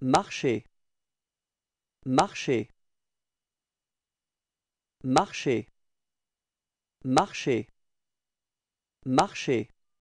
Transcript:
marcher marcher marcher marcher marcher